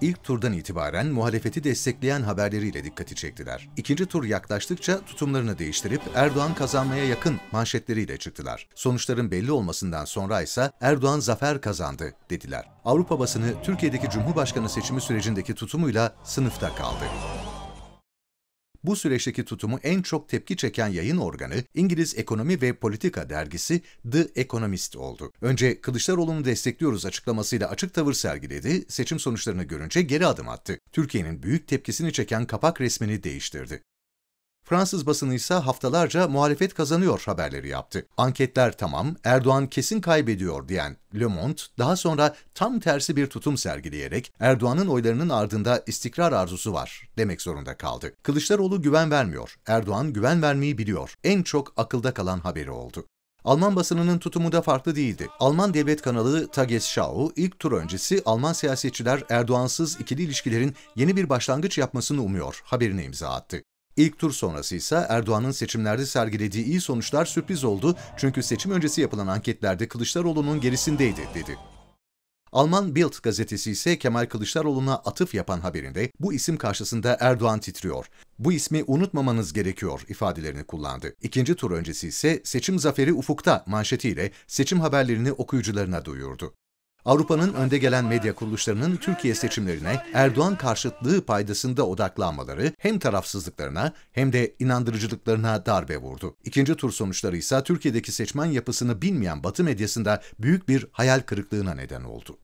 ilk turdan itibaren muhalefeti destekleyen haberleriyle dikkati çektiler. İkinci tur yaklaştıkça tutumlarını değiştirip Erdoğan kazanmaya yakın manşetleriyle çıktılar. Sonuçların belli olmasından sonra ise Erdoğan zafer kazandı dediler. Avrupa basını Türkiye'deki Cumhurbaşkanı seçimi sürecindeki tutumuyla sınıfta kaldı. Bu süreçteki tutumu en çok tepki çeken yayın organı İngiliz Ekonomi ve Politika dergisi The Economist oldu. Önce Kılıçdaroğlu'nu destekliyoruz açıklamasıyla açık tavır sergiledi, seçim sonuçlarını görünce geri adım attı. Türkiye'nin büyük tepkisini çeken kapak resmini değiştirdi. Fransız basını ise haftalarca muhalefet kazanıyor haberleri yaptı. Anketler tamam, Erdoğan kesin kaybediyor diyen Le Monde daha sonra tam tersi bir tutum sergileyerek Erdoğan'ın oylarının ardında istikrar arzusu var demek zorunda kaldı. Kılıçdaroğlu güven vermiyor, Erdoğan güven vermeyi biliyor. En çok akılda kalan haberi oldu. Alman basınının tutumu da farklı değildi. Alman devlet kanalı Tagesschau ilk tur öncesi Alman siyasetçiler Erdoğansız ikili ilişkilerin yeni bir başlangıç yapmasını umuyor haberine imza attı. İlk tur sonrası ise Erdoğan'ın seçimlerde sergilediği iyi sonuçlar sürpriz oldu çünkü seçim öncesi yapılan anketlerde Kılıçdaroğlu'nun gerisindeydi dedi. Alman Bild gazetesi ise Kemal Kılıçdaroğlu'na atıf yapan haberinde bu isim karşısında Erdoğan titriyor. Bu ismi unutmamanız gerekiyor ifadelerini kullandı. İkinci tur öncesi ise seçim zaferi ufukta manşetiyle seçim haberlerini okuyucularına duyurdu. Avrupa'nın önde gelen medya kuruluşlarının Türkiye seçimlerine Erdoğan karşıtlığı paydasında odaklanmaları hem tarafsızlıklarına hem de inandırıcılıklarına darbe vurdu. İkinci tur sonuçları ise Türkiye'deki seçmen yapısını bilmeyen Batı medyasında büyük bir hayal kırıklığına neden oldu.